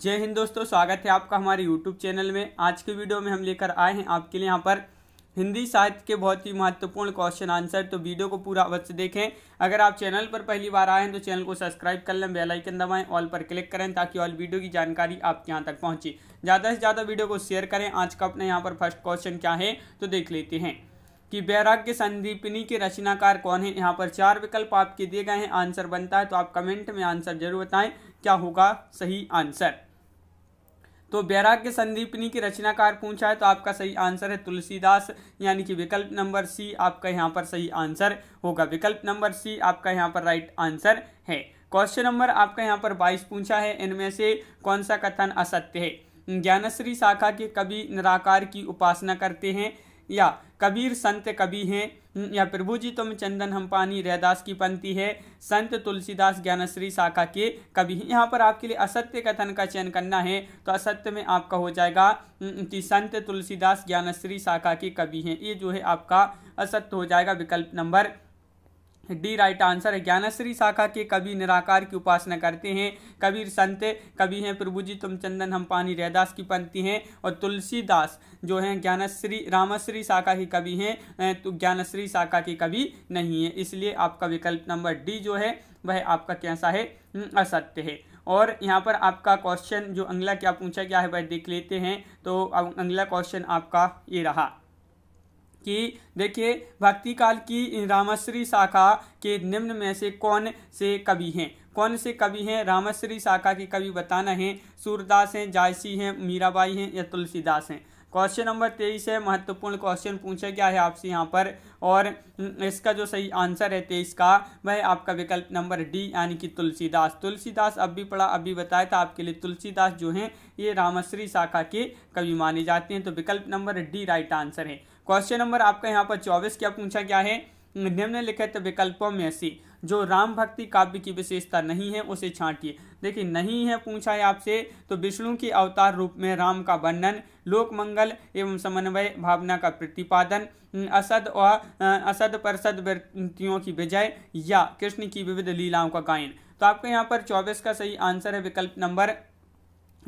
जय हिंद दोस्तों स्वागत है आपका हमारे यूट्यूब चैनल में आज के वीडियो में हम लेकर आए हैं आपके लिए यहाँ पर हिंदी साहित्य के बहुत ही महत्वपूर्ण क्वेश्चन आंसर तो वीडियो को पूरा अवश्य देखें अगर आप चैनल पर पहली बार आए हैं तो चैनल को सब्सक्राइब कर लें बेलाइकन दबाएं ऑल पर क्लिक करें ताकि ऑल वीडियो की जानकारी आपके यहाँ तक पहुँचे ज़्यादा से ज़्यादा वीडियो को शेयर करें आज का अपने यहाँ पर फर्स्ट क्वेश्चन क्या है तो देख लेते हैं कि वैराग्य संदीपनी के रचनाकार कौन है यहाँ पर चार विकल्प आपके दिए गए हैं आंसर बनता है तो आप कमेंट में आंसर जरूर बताएं क्या होगा सही आंसर तो वैराग्य संदीपनी के रचनाकार पूछा है तो आपका सही आंसर है तुलसीदास यानी कि विकल्प नंबर सी आपका यहाँ पर सही आंसर होगा विकल्प नंबर सी आपका यहाँ पर राइट आंसर है क्वेश्चन नंबर आपका यहाँ पर बाईस पूछा है इनमें से कौन सा कथन असत्य है ज्ञानश्री शाखा के कवि निराकार की उपासना करते हैं या कबीर संत कवि हैं या प्रभु जी तुम चंदन हम पानी रैदास की पंक्ति है संत तुलसीदास ज्ञानश्री शाखा के कवि हैं यहाँ पर आपके लिए असत्य कथन का चयन करना है तो असत्य में आपका हो जाएगा कि संत तुलसीदास ज्ञानश्री शाखा के कवि हैं ये जो है आपका असत्य हो जाएगा विकल्प नंबर डी राइट आंसर है ज्ञानश्री शाखा के कभी निराकार की उपासना करते हैं कबीर संत कवि हैं प्रभु जी तुम चंदन हम पानी रहदास की पंक्ति हैं और तुलसीदास जो हैं ज्ञानश्री रामश्री शाखा के कवि हैं तो ज्ञानश्री शाखा के कवि नहीं है इसलिए आपका विकल्प नंबर डी जो है वह आपका कैसा है हम्म, असत्य है और यहाँ पर आपका क्वेश्चन जो अंगला क्या पूछा गया है वह देख लेते हैं तो अंगला क्वेश्चन आपका ये रहा कि देखिए भक्ति काल की रामश्री शाखा के निम्न में से कौन से कवि हैं कौन से कवि हैं रामश्री शाखा के कवि बताना है सूरदास हैं जायसी हैं मीराबाई हैं या तुलसीदास हैं क्वेश्चन नंबर तेईस है महत्वपूर्ण क्वेश्चन पूछा गया है आपसे यहाँ पर और इसका जो सही आंसर है तेईस का वह आपका विकल्प नंबर डी यानी कि तुलसीदास तुलसीदास अब भी पढ़ा अभी बताया था आपके लिए तुलसीदास जो हैं ये रामश्री शाखा के कवि माने जाते हैं तो विकल्प नंबर डी राइट आंसर है क्वेश्चन नंबर आपका यहाँ पर चौबीस क्या पूछा गया है निम्नलिखित विकल्पों में से जो राम भक्ति काव्य की विशेषता नहीं है उसे छांटिए देखिए नहीं है पूछा है आपसे तो विष्णु के अवतार रूप में राम का वर्णन लोक मंगल एवं समन्वय भावना का प्रतिपादन असद और असद परसद व्यक्तियों की विजय या कृष्ण की विविध लीलाओं का गायन तो आपके यहाँ पर चौबीस का सही आंसर है विकल्प नंबर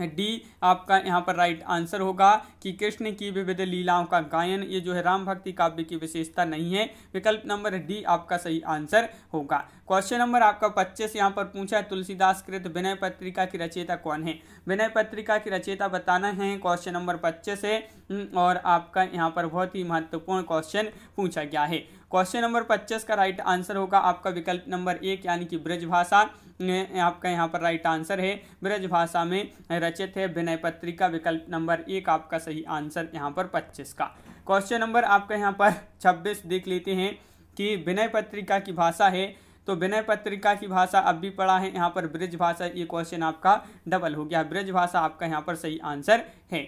डी आपका यहाँ पर राइट आंसर होगा कि कृष्ण की विविध लीलाओं का गायन ये जो है राम भक्ति काव्य की विशेषता नहीं है विकल्प नंबर डी आपका सही आंसर होगा क्वेश्चन नंबर आपका पच्चीस यहाँ पर पूछा है तुलसीदास कृत विनय पत्रिका की रचयिता कौन है विनय पत्रिका की रचयिता बताना है क्वेश्चन नंबर पच्चीस है हम्म, और आपका यहाँ पर बहुत ही महत्वपूर्ण क्वेश्चन पूछा गया है क्वेश्चन नंबर पच्चीस का राइट आंसर होगा आपका विकल्प नंबर एक यानी कि ब्रजभाषा आपका यहाँ पर राइट आंसर है ब्रज भाषा में रचित है विनय पत्रिका विकल्प नंबर एक आपका सही आंसर यहाँ पर पच्चीस का क्वेश्चन नंबर आपका यहाँ पर छब्बीस देख लेते हैं कि विनय पत्रिका की भाषा है तो विनय पत्रिका की भाषा अब भी पढ़ा है यहाँ पर ब्रिज भाषा ये क्वेश्चन आपका डबल हो गया ब्रिज भाषा आपका यहाँ पर सही आंसर है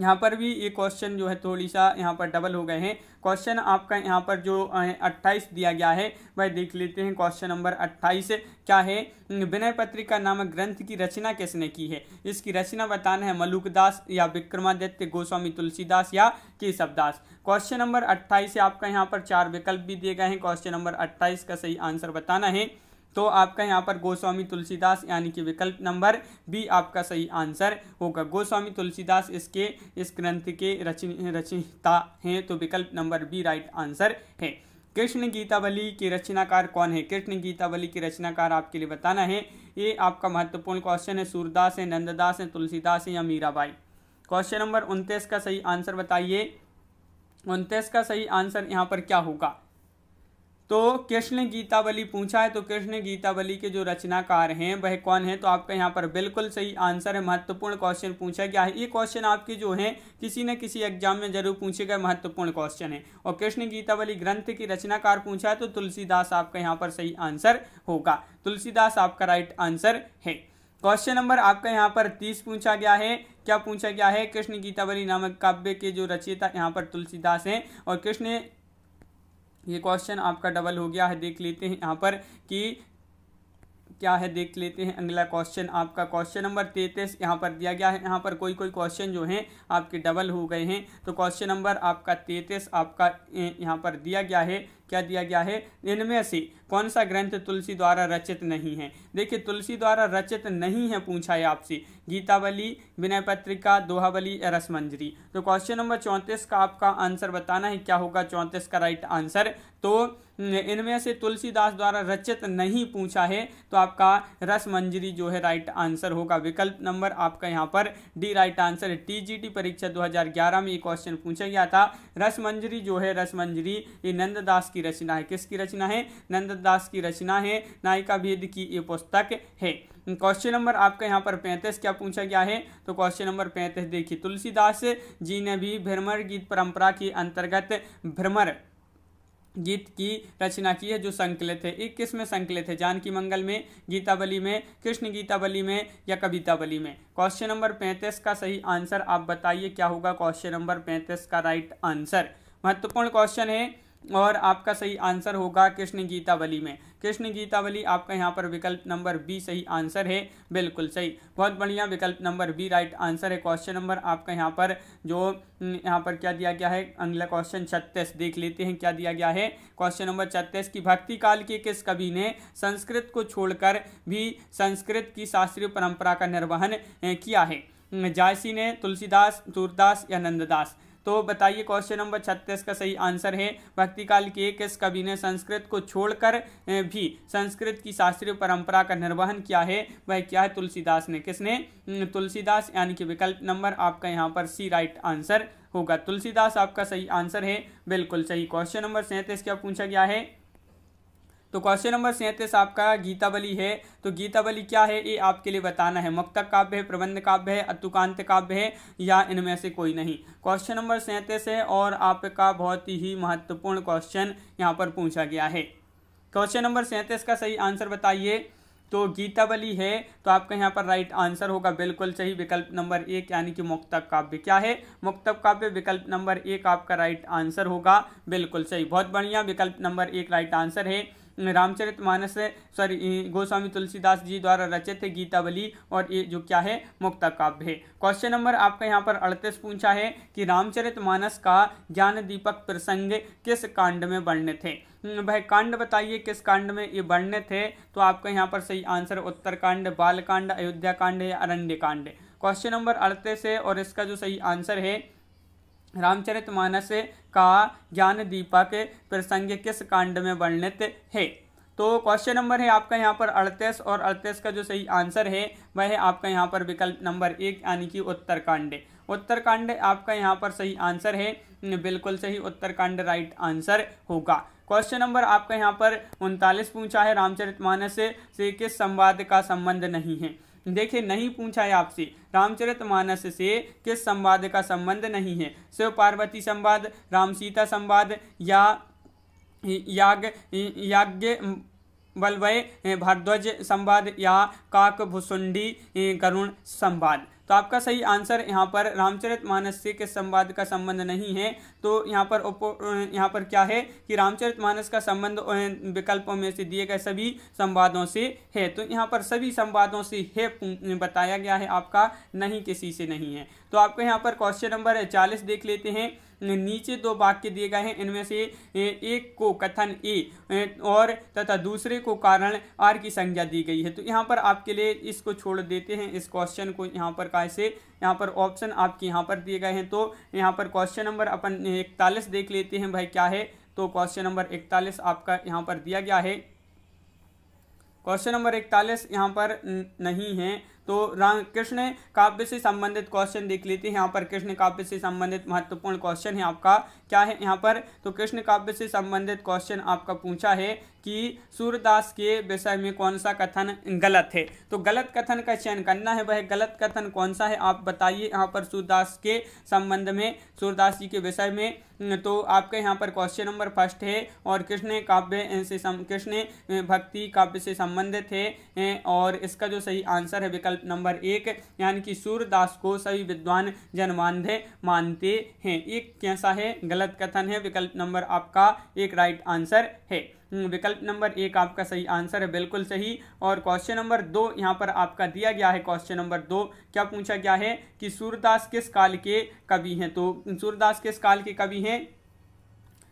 यहाँ पर भी ये क्वेश्चन जो है थोड़ी सा यहाँ पर डबल हो गए हैं क्वेश्चन आपका यहाँ पर जो अट्ठाईस दिया गया है वह देख लेते हैं क्वेश्चन नंबर अट्ठाईस क्या है विनय पत्रिका नामक ग्रंथ की रचना किसने की है इसकी रचना बताना है मलुकदास या विक्रमादित्य गोस्वामी तुलसीदास या केशवदास क्वेश्चन नंबर अट्ठाईस आपका यहाँ पर चार विकल्प भी दिए गए हैं क्वेश्चन नंबर अट्ठाईस का सही आंसर बताना है तो आपका यहाँ पर गोस्वामी तुलसीदास यानी कि विकल्प नंबर बी आपका सही आंसर होगा गोस्वामी तुलसीदास इसके इस ग्रंथ के रचिता हैं तो विकल्प नंबर बी राइट आंसर है कृष्ण गीतावली के रचनाकार कौन है कृष्ण गीतावली के रचनाकार आपके लिए बताना है ये आपका महत्वपूर्ण क्वेश्चन है सूरदास है नंददास है तुलसीदास है या मीराबाई क्वेश्चन नंबर उनतीस का सही आंसर बताइए उनतीस का सही आंसर यहाँ पर क्या होगा तो कृष्ण गीतावली पूछा है तो कृष्ण गीतावली के जो रचनाकार हैं वह कौन है तो आपका यहाँ पर बिल्कुल सही आंसर है महत्वपूर्ण क्वेश्चन पूछा गया है ये क्वेश्चन आपके जो है किसी न किसी एग्जाम में जरूर पूछे गए महत्वपूर्ण क्वेश्चन है और कृष्ण गीतावली ग्रंथ की रचनाकार पूछा है तो तुलसीदास आपका यहाँ पर सही आंसर होगा तुलसीदास आपका राइट आंसर है क्वेश्चन नंबर आपका यहाँ पर तीस पूछा गया है क्या पूछा गया है कृष्ण गीतावली नामक काव्य के जो रचयिता यहाँ पर तुलसीदास हैं और कृष्ण ये क्वेश्चन आपका डबल हो गया है देख लेते हैं यहाँ पर कि क्या है देख लेते हैं अगला क्वेश्चन आपका क्वेश्चन नंबर तैतीस यहाँ पर दिया गया है यहाँ पर कोई कोई क्वेश्चन जो हैं आपके डबल हो गए हैं तो क्वेश्चन नंबर आपका तैतीस आपका यहाँ पर दिया गया है क्या दिया गया है इनमें से कौन सा ग्रंथ तुलसी द्वारा रचित नहीं है देखिए तुलसी द्वारा रचित नहीं है पूछा है आपसे गीतावली विनय पत्रिका दोहावली रसमंजरी तो क्वेश्चन नंबर चौंतीस का आपका आंसर बताना है क्या होगा चौंतीस का राइट आंसर तो इनमें से तुलसीदास द्वारा रचित नहीं पूछा है तो आपका रस मंजरी जो है राइट आंसर होगा विकल्प नंबर आपका यहाँ पर डी राइट आंसर है टीजीटी परीक्षा 2011 में ये क्वेश्चन पूछा गया था रस मंजरी जो है रस मंजरी ये नंददास की की रचना है किसकी रचना है नंददास की रचना है नायिका भेद की ये पुस्तक है क्वेश्चन नंबर आपका यहाँ पर पैंतीस क्या पूछा गया है तो क्वेश्चन नंबर पैंतीस देखिए तुलसीदास जी ने भी भ्रमर गीत परंपरा के अंतर्गत भ्रमर गीत की रचना की है जो संकलित है एक किस में संकलित है जानकी मंगल में गीतावली में कृष्ण गीतावली में या कवितावली में क्वेश्चन नंबर पैंतीस का सही आंसर आप बताइए क्या होगा क्वेश्चन नंबर पैंतीस का राइट आंसर महत्वपूर्ण क्वेश्चन है और आपका सही आंसर होगा कृष्ण गीतावली में कृष्ण गीतावली आपका यहाँ पर विकल्प नंबर बी सही आंसर है बिल्कुल सही बहुत बढ़िया विकल्प नंबर बी राइट आंसर है क्वेश्चन नंबर आपका यहाँ पर जो हम्म, यहाँ पर क्या दिया गया है अगला क्वेश्चन छत्तीस देख लेते हैं क्या दिया गया है क्वेश्चन नंबर छत्तीस की भक्ति काल के किस कवि ने संस्कृत को छोड़कर भी संस्कृत की शास्त्रीय परंपरा का निर्वहन किया है जायसी ने तुलसीदास दूरदास या नंददास तो बताइए क्वेश्चन नंबर छत्तीस का सही आंसर है भक्ति काल के किस कवि ने संस्कृत को छोड़कर भी संस्कृत की शास्त्रीय परंपरा का निर्वहन किया है वह क्या है तुलसीदास ने किसने तुलसीदास यानी कि विकल्प नंबर आपका यहाँ पर सी राइट आंसर होगा तुलसीदास आपका सही आंसर है बिल्कुल सही क्वेश्चन नंबर सैंतीस क्या पूछा गया है तो क्वेश्चन नंबर सैंतीस आपका गीतावली है तो गीतावली क्या है ये आपके लिए बताना है मक्तक काव्य है प्रबंध काव्य है अतुकांत काव्य है या इनमें से कोई नहीं क्वेश्चन नंबर सैंतीस है और आपका बहुत ही महत्वपूर्ण क्वेश्चन यहाँ पर पूछा गया है क्वेश्चन नंबर सैंतीस का सही आंसर बताइए तो गीतावली है तो आपका यहाँ पर राइट आंसर होगा बिल्कुल सही विकल्प नंबर एक यानी कि मुक्तक काव्य क्या है मुक्तक काव्य विकल्प नंबर एक आपका राइट आंसर होगा बिल्कुल सही बहुत बढ़िया विकल्प नंबर एक राइट आंसर है रामचरित मानस सॉरी गोस्वामी तुलसीदास जी द्वारा रचित गीतावली और ये जो क्या है मुक्ता काव्य है क्वेश्चन नंबर आपका यहाँ पर अड़तीस पूछा है कि रामचरित मानस का ज्ञान दीपक प्रसंग किस कांड में वर्णित थे भाई कांड बताइए किस कांड में ये वर्णित थे तो आपका यहाँ पर सही आंसर उत्तर कांड बाल कांड अयोध्या कांड या अरण्य कांड क्वेश्चन नंबर अड़तीस है और इसका जो सही आंसर है रामचरितमानस का ज्ञान दीपक प्रसंग किस कांड में वर्णित है तो क्वेश्चन नंबर है आपका यहाँ पर अड़तीस और अड़तीस का जो सही आंसर है वह है आपका यहाँ पर विकल्प नंबर एक यानी कि उत्तरकांड उत्तरकांड आपका यहाँ पर सही आंसर है बिल्कुल सही उत्तरकांड राइट आंसर होगा क्वेश्चन नंबर आपका यहाँ पर उनतालीस पूछा है रामचरितमानस से, से किस संवाद का संबंध नहीं है देखिए नहीं पूछा है आपसे रामचरित मानस से किस संवाद का संबंध नहीं है शिव पार्वती संवाद राम सीता संवाद या याग याज्ञ बलवय भारद्वज संवाद या भुसुंडी करुण संवाद तो आपका सही आंसर यहाँ पर रामचरित मानस से किस संवाद का संबंध नहीं है तो यहाँ पर ओपो यहाँ पर क्या है कि रामचरितमानस का संबंध विकल्पों में से दिए गए सभी संवादों से है तो यहाँ पर सभी संवादों से है बताया गया है आपका नहीं किसी से नहीं है तो आपको यहाँ पर क्वेश्चन नंबर चालीस देख लेते हैं नीचे दो वाक्य दिए गए हैं इनमें से एक को कथन ए और तथा दूसरे को कारण आर की संज्ञा दी गई है तो यहाँ पर आपके लिए इसको छोड़ देते हैं इस क्वेश्चन को यहाँ पर कैसे यहाँ पर ऑप्शन आपके यहाँ पर दिए गए हैं तो यहाँ पर क्वेश्चन नंबर अपन इकतालीस देख लेते हैं भाई क्या है तो क्वेश्चन नंबर इकतालीस आपका यहाँ पर दिया गया है क्वेश्चन नंबर इकतालीस यहाँ पर नहीं है तो कृष्ण काव्य से संबंधित क्वेश्चन देख लेते हैं यहाँ पर कृष्ण काव्य से संबंधित महत्वपूर्ण क्वेश्चन है आपका क्या है यहाँ पर तो कृष्ण काव्य से संबंधित क्वेश्चन आपका पूछा है कि सूरदास के विषय में कौन सा कथन गलत है तो गलत कथन का चयन करना है वह गलत कथन कौन सा है आप बताइए यहाँ पर सूरदास के संबंध में सूरदास जी के विषय में तो आपके यहाँ पर क्वेश्चन नंबर फर्स्ट है और कृष्ण काव्य से कृष्ण भक्ति काव्य से संबंधित है और इसका जो सही आंसर है विकल्प विकल्प नंबर एक यानी कि सूरदास को सभी विद्वान जनमानधे मानते हैं एक कैसा है गलत कथन है विकल्प नंबर आपका एक राइट आंसर है हम्म, विकल्प नंबर एक आपका सही आंसर है बिल्कुल सही और क्वेश्चन नंबर दो यहाँ पर आपका दिया गया है क्वेश्चन नंबर दो क्या पूछा गया है कि सूरदास किस काल के कवि हैं तो सूरदास किस काल के कवि हैं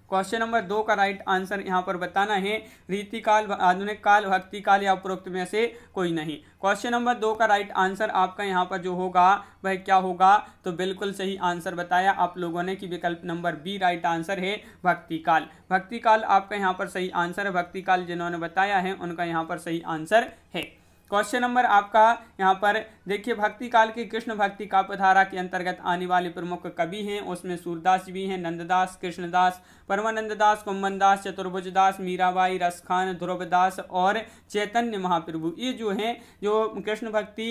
क्वेश्चन नंबर दो का राइट आंसर यहाँ पर बताना है रीतिकाल आधुनिक काल भक्ति काल या उपरोक्त में से कोई नहीं क्वेश्चन नंबर दो का राइट आंसर आपका यहाँ पर जो होगा वह क्या होगा तो बिल्कुल सही आंसर बताया आप लोगों ने कि विकल्प नंबर बी राइट आंसर है भक्ति काल भक्ति काल आपका यहाँ पर सही आंसर है भक्ति काल जिन्होंने बताया है उनका यहाँ पर सही आंसर है क्वेश्चन नंबर आपका यहाँ पर देखिए भक्ति काल के कृष्ण भक्ति काव्यधारा के अंतर्गत आने वाले प्रमुख कवि हैं उसमें सूरदास जी भी हैं नंददास कृष्णदास परमानंददास दास चतुर्भुजदास चतुर्भुज दास मीराबाई रसखान ध्रुवदास और चैतन्य महाप्रभु ये जो हैं जो कृष्ण भक्ति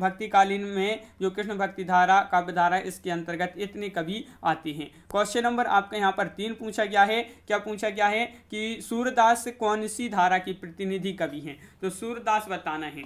भक्ति कालीन में जो कृष्ण भक्ति धारा काव्यधारा इसके अंतर्गत इतने कवि आते हैं क्वेश्चन नंबर आपका यहाँ पर तीन पूछा गया है क्या पूछा गया है कि सूरदास कौन सी धारा की प्रतिनिधि कवि हैं तो सूरदास बताना है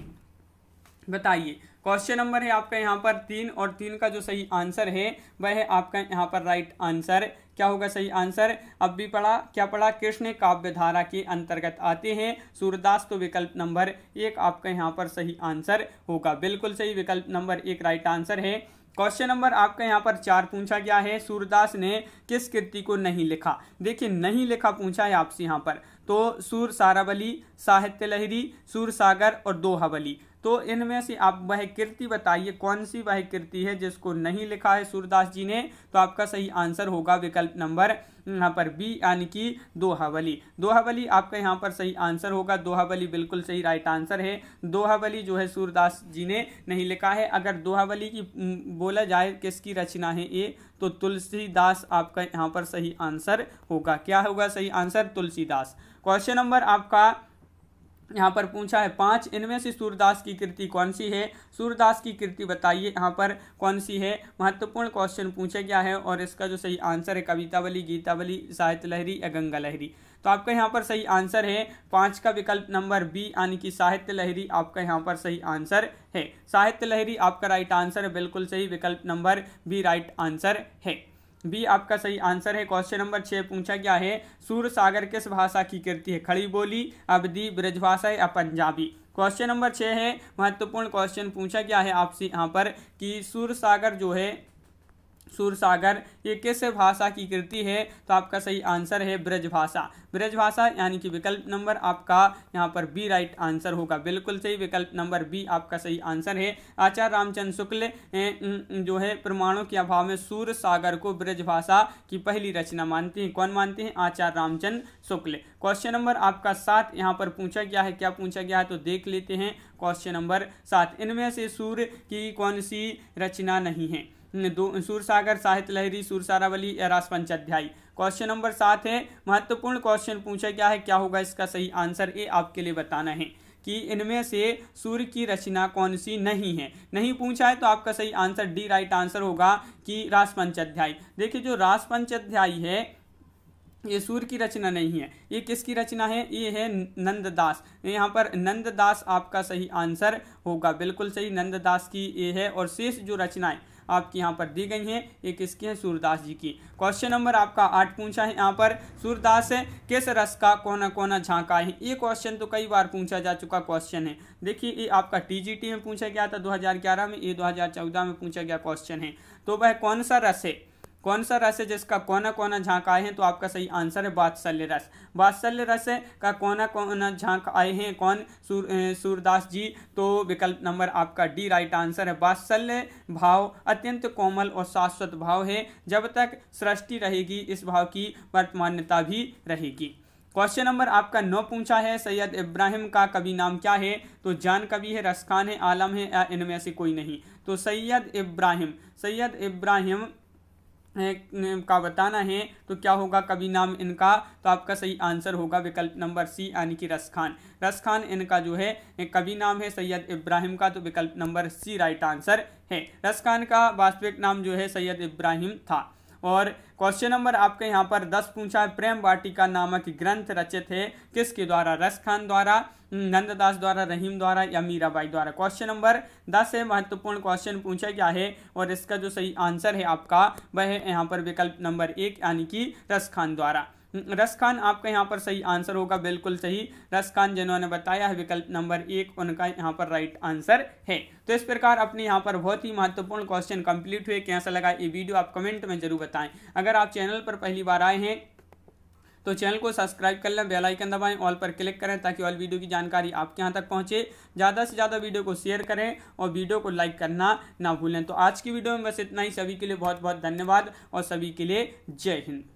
बताइए क्वेश्चन नंबर है आपका यहाँ पर तीन और तीन का जो सही आंसर है वह है आपका यहाँ पर राइट आंसर क्या होगा सही आंसर अब भी पढ़ा क्या पढ़ा कृष्ण काव्य धारा के अंतर्गत आते हैं सूरदास तो विकल्प नंबर एक आपका यहाँ पर सही आंसर होगा बिल्कुल सही विकल्प नंबर एक राइट आंसर है क्वेश्चन नंबर आपका यहाँ पर चार पूछा गया है सूरदास ने किस कृति को नहीं लिखा देखिए नहीं लिखा पूछा है आपसे यहाँ पर तो सूर सारावली साहित्य लहरी सूर सागर और दोहावली तो इनमें से आप वह कृति बताइए कौन सी वह कृति है जिसको नहीं लिखा है सूरदास जी ने तो आपका सही आंसर होगा विकल्प नंबर यहाँ पर बी यानी कि दोहावली दोहावली आपका यहाँ पर सही आंसर होगा दोहावली बिल्कुल सही राइट आंसर है दोहावली जो है सूरदास जी ने नहीं लिखा है अगर दोहावली की बोला जाए किसकी रचना है ये तो तुलसीदास आपका यहाँ पर सही आंसर होगा क्या होगा सही आंसर तुलसीदास क्वेश्चन नंबर आपका यहाँ पर पूछा है पांच इनमें से सूरदास की कृति कौन सी है सूरदास की कृति बताइए यहाँ पर कौन सी है महत्वपूर्ण क्वेश्चन पूछा गया है और इसका जो सही आंसर है कवितावली गीतावली साहित्य लहरी या गंगा लहरी तो आपका यहाँ पर सही आंसर है पाँच का विकल्प नंबर बी यानी कि साहित्य लहरी आपका यहाँ पर सही आंसर है साहित्य लहरी आपका राइट आंसर है बिल्कुल सही विकल्प नंबर बी राइट आंसर है बी आपका सही आंसर है क्वेश्चन नंबर छः पूछा गया है सूर सागर किस भाषा की कृति है खड़ी बोली अवधि ब्रजभाषा या पंजाबी क्वेश्चन नंबर छः है महत्वपूर्ण क्वेश्चन पूछा गया है आपसे यहाँ पर कि सूर सागर जो है सुरसागर ये किस भाषा की कृति है तो आपका सही आंसर है ब्रजभाषा ब्रजभाषा यानी कि विकल्प नंबर आपका यहाँ पर बी राइट आंसर होगा बिल्कुल सही विकल्प नंबर बी आपका सही आंसर है आचार्य रामचंद्र शुक्ल जो है प्रमाणों के अभाव में सूर्य सागर को ब्रजभाषा की पहली रचना मानते हैं कौन मानते हैं आचार्य रामचंद्र शुक्ल क्वेश्चन नंबर आपका सात यहाँ पर पूछा गया है क्या पूछा गया है तो देख लेते हैं क्वेश्चन नंबर सात इनमें से सूर्य की कौन सी रचना नहीं है दो सूरसागर साहित्य लहरी सूरसारावली रास पंचाध्यायी क्वेश्चन नंबर सात है महत्वपूर्ण क्वेश्चन पूछा गया है क्या होगा इसका सही आंसर ये आपके लिए बताना है कि इनमें से सूर्य की रचना कौन सी नहीं है नहीं पूछा है तो आपका सही आंसर डी राइट आंसर होगा कि रास पंचाध्यायी देखिए जो रास है ये सूर्य की रचना नहीं है ये किसकी रचना है ये है नंददास यहाँ पर नंददास आपका सही आंसर होगा बिल्कुल सही नंददास की ये है और शेष जो रचनाएं आपकी यहाँ पर दी गई हैं एक किसकी है सूरदास जी की क्वेश्चन नंबर आपका आठ पूछा है यहाँ पर सूरदास किस रस का कोना कोना झांका है ये क्वेश्चन तो कई बार पूछा जा चुका क्वेश्चन है देखिए ये आपका टीजीटी में पूछा गया था 2011 में ये 2014 में पूछा गया क्वेश्चन है तो वह कौन सा रस है कौन सा रस है जिसका कोना कोना झांक आए हैं तो आपका सही आंसर है बात्सल्य रस बात्सल्य रस का कोना कोना झांक आए हैं कौन सूर सूरदास जी तो विकल्प नंबर आपका डी राइट आंसर है बात्सल्य भाव अत्यंत कोमल और शाश्वत भाव है जब तक सृष्टि रहेगी इस भाव की वर्तमान्यता भी रहेगी क्वेश्चन नंबर आपका नौ पूछा है सैयद इब्राहिम का कवि नाम क्या है तो जान कवि है रसखान है आलम है या इनमें से कोई नहीं तो सैयद इब्राहिम सैयद इब्राहिम का बताना है तो क्या होगा कभी नाम इनका तो आपका सही आंसर होगा विकल्प नंबर सी यानी कि रस खान रस खान इनका जो है कभी नाम है सैयद इब्राहिम का तो विकल्प नंबर सी राइट आंसर है रस खान का वास्तविक नाम जो है सैयद इब्राहिम था और क्वेश्चन नंबर आपके यहाँ पर दस पूछा है प्रेम वाटिका नामक ग्रंथ रचे थे किसके द्वारा रस खान द्वारा नंददास द्वारा रहीम द्वारा या मीराबाई द्वारा क्वेश्चन नंबर दस है महत्वपूर्ण क्वेश्चन पूछा गया है और इसका जो सही आंसर है आपका वह है यहाँ पर विकल्प नंबर एक यानी कि रस खान द्वारा रस खान आपका यहाँ पर सही आंसर होगा बिल्कुल सही रस खान जिन्होंने बताया है विकल्प नंबर एक उनका यहाँ पर राइट आंसर है तो इस प्रकार अपने यहाँ पर बहुत ही महत्वपूर्ण क्वेश्चन कंप्लीट हुए कैसा लगा ये वीडियो आप कमेंट में जरूर बताएं अगर आप चैनल पर पहली बार आए हैं तो चैनल को सब्सक्राइब कर लें बेल आइकन दबाएं ऑल पर क्लिक करें ताकि ऑल वीडियो की जानकारी आपके यहाँ तक पहुँचे ज़्यादा से ज़्यादा वीडियो को शेयर करें और वीडियो को लाइक करना ना भूलें तो आज की वीडियो में बस इतना ही सभी के लिए बहुत बहुत धन्यवाद और सभी के लिए जय हिंद